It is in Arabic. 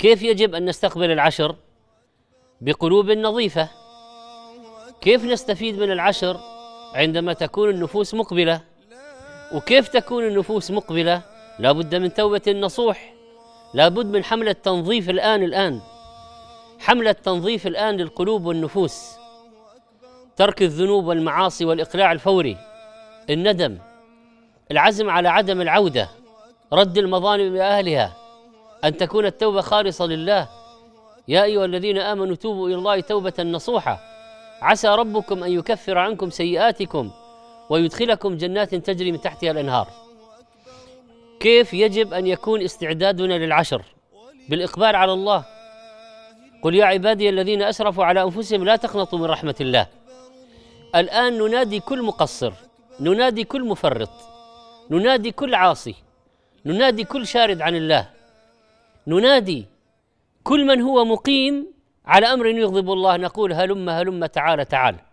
كيف يجب أن نستقبل العشر بقلوب نظيفة كيف نستفيد من العشر عندما تكون النفوس مقبلة وكيف تكون النفوس مقبلة لابد من توبة النصوح لابد من حملة تنظيف الآن الآن حملة تنظيف الآن للقلوب والنفوس ترك الذنوب والمعاصي والإقلاع الفوري الندم العزم على عدم العودة رد المظالم إلى أهلها أن تكون التوبة خالصة لله يا أيها الذين آمنوا توبوا إلى الله توبة نصوحة عسى ربكم أن يكفر عنكم سيئاتكم ويدخلكم جنات تجري من تحتها الأنهار كيف يجب أن يكون استعدادنا للعشر بالإقبال على الله قل يا عبادي الذين أسرفوا على أنفسهم لا تقنطوا من رحمة الله الآن ننادي كل مقصر ننادي كل مفرط ننادي كل عاصي ننادي كل شارد عن الله ننادي كل من هو مقيم على امر يغضب الله نقول هلم هلم تعال تعال